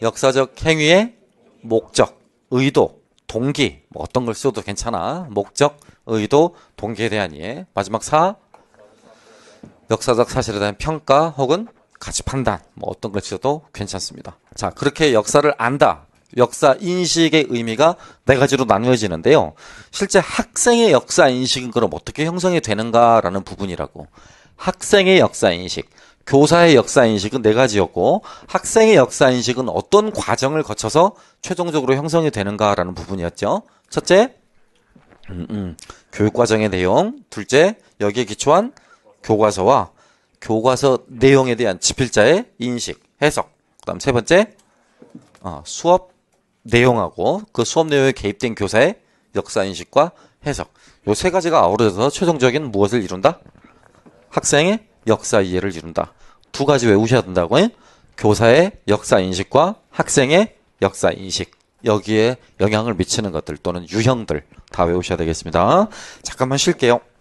역사적 행위의 목적, 의도, 동기. 뭐 어떤 걸 써도 괜찮아. 목적, 의도, 동기에 대한 이해. 마지막 4. 역사적 사실에 대한 평가 혹은 가치 판단, 뭐 어떤 것이어도 괜찮습니다. 자, 그렇게 역사를 안다. 역사 인식의 의미가 네 가지로 나누어지는데요. 실제 학생의 역사 인식은 그럼 어떻게 형성이 되는가라는 부분이라고. 학생의 역사 인식, 교사의 역사 인식은 네 가지였고 학생의 역사 인식은 어떤 과정을 거쳐서 최종적으로 형성이 되는가라는 부분이었죠. 첫째, 음, 음, 교육 과정의 내용. 둘째, 여기에 기초한 교과서와 교과서 내용에 대한 집필자의 인식, 해석. 그다음 세 번째 어, 수업 내용하고 그 수업 내용에 개입된 교사의 역사 인식과 해석. 요 세 가지가 어우러져서 최종적인 무엇을 이룬다? 학생의 역사 이해를 이룬다. 두 가지 외우셔야 된다고. 해? 교사의 역사 인식과 학생의 역사 인식. 여기에 영향을 미치는 것들 또는 유형들 다 외우셔야 되겠습니다. 잠깐만 쉴게요.